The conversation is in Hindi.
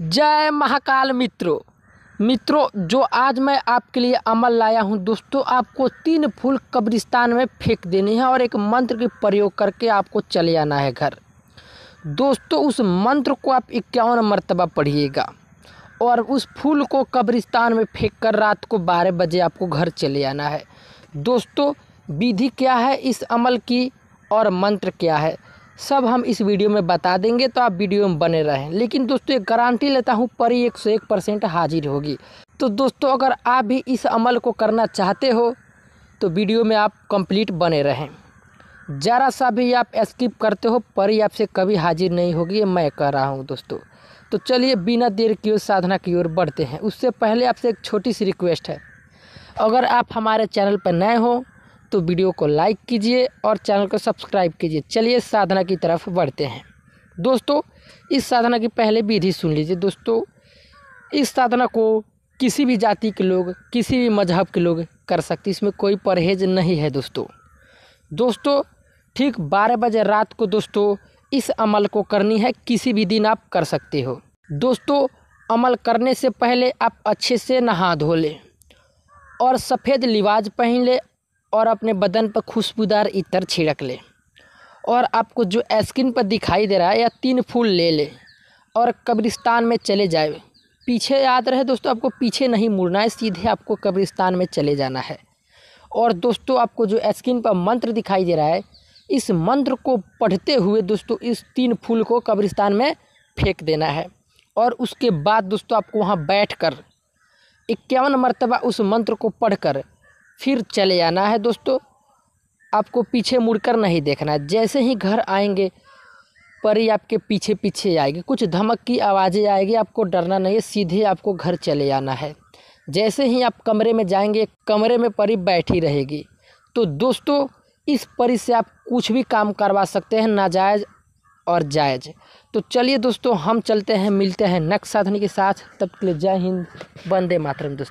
जय महाकाल मित्रों मित्रों जो आज मैं आपके लिए अमल लाया हूं दोस्तों आपको तीन फूल कब्रिस्तान में फेंक देने हैं और एक मंत्र के प्रयोग करके आपको चले आना है घर दोस्तों उस मंत्र को आप इक्यावन मरतबा पढ़िएगा और उस फूल को कब्रिस्तान में फेंक कर रात को बारह बजे आपको घर चले आना है दोस्तों विधि क्या है इस अमल की और मंत्र क्या है सब हम इस वीडियो में बता देंगे तो आप वीडियो में बने रहें लेकिन दोस्तों एक गारंटी लेता हूँ परी एक सौ एक परसेंट हाजिर होगी तो दोस्तों अगर आप भी इस अमल को करना चाहते हो तो वीडियो में आप कंप्लीट बने रहें ज़रा सा भी आप स्किप करते हो परी आपसे कभी हाजिर नहीं होगी मैं कह रहा हूँ दोस्तों तो चलिए बिना देर की ओर साधना की ओर बढ़ते हैं उससे पहले आपसे एक छोटी सी रिक्वेस्ट है अगर आप हमारे चैनल पर नए हों तो वीडियो को लाइक कीजिए और चैनल को सब्सक्राइब कीजिए चलिए साधना की तरफ बढ़ते हैं दोस्तों इस साधना की पहले विधि सुन लीजिए दोस्तों इस साधना को किसी भी जाति के लोग किसी भी मजहब के लोग कर सकते इसमें कोई परहेज नहीं है दोस्तों दोस्तों ठीक बारह बजे रात को दोस्तों इस अमल को करनी है किसी भी दिन आप कर सकते हो दोस्तों अमल करने से पहले आप अच्छे से नहा धो लें और सफ़ेद लिबाज पहन लें और अपने बदन पर खुशबूदार इतर छिड़क लें और आपको जो स्किन पर दिखाई दे रहा है या तीन फूल ले लें और कब्रिस्तान में चले जाए पीछे याद रहे दोस्तों आपको पीछे नहीं मुड़ना है सीधे आपको कब्रिस्तान में चले जाना है और दोस्तों आपको जो स्किन पर मंत्र दिखाई दे रहा है इस मंत्र को पढ़ते हुए दोस्तों इस तीन फूल को कब्रिस्तान में फेंक देना है और उसके बाद दोस्तों आपको वहाँ बैठ कर इक्यावन मरतबा उस मंत्र को पढ़कर फिर चले जाना है दोस्तों आपको पीछे मुड़कर नहीं देखना है जैसे ही घर आएंगे परी आपके पीछे पीछे आएगी कुछ धमक की आवाज़ें आएगी आपको डरना नहीं है सीधे आपको घर चले जाना है जैसे ही आप कमरे में जाएंगे कमरे में परी बैठी रहेगी तो दोस्तों इस परी से आप कुछ भी काम करवा सकते हैं नाजायज़ और जायज़ तो चलिए दोस्तों हम चलते हैं मिलते हैं नक्श साधनी के साथ तब के लिए जय हिंद वंदे मातरम दोस्तों